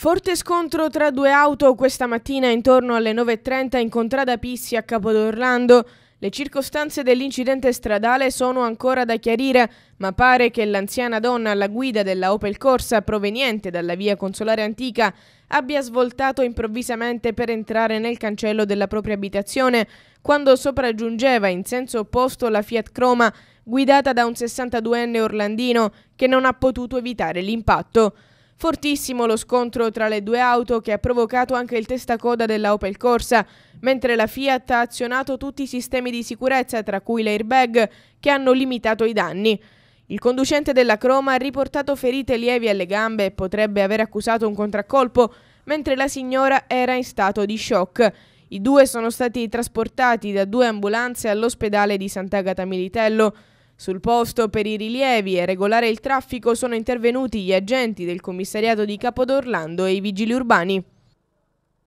Forte scontro tra due auto questa mattina intorno alle 9.30 in contrada Pissi a Capodorlando. Le circostanze dell'incidente stradale sono ancora da chiarire, ma pare che l'anziana donna alla guida della Opel Corsa proveniente dalla via Consolare Antica abbia svoltato improvvisamente per entrare nel cancello della propria abitazione quando sopraggiungeva in senso opposto la Fiat Croma guidata da un 62enne orlandino che non ha potuto evitare l'impatto. Fortissimo lo scontro tra le due auto che ha provocato anche il testacoda della Opel Corsa, mentre la Fiat ha azionato tutti i sistemi di sicurezza, tra cui l'airbag, che hanno limitato i danni. Il conducente della Croma ha riportato ferite lievi alle gambe e potrebbe aver accusato un contraccolpo, mentre la signora era in stato di shock. I due sono stati trasportati da due ambulanze all'ospedale di Sant'Agata Militello. Sul posto per i rilievi e regolare il traffico sono intervenuti gli agenti del commissariato di Capodorlando e i vigili urbani.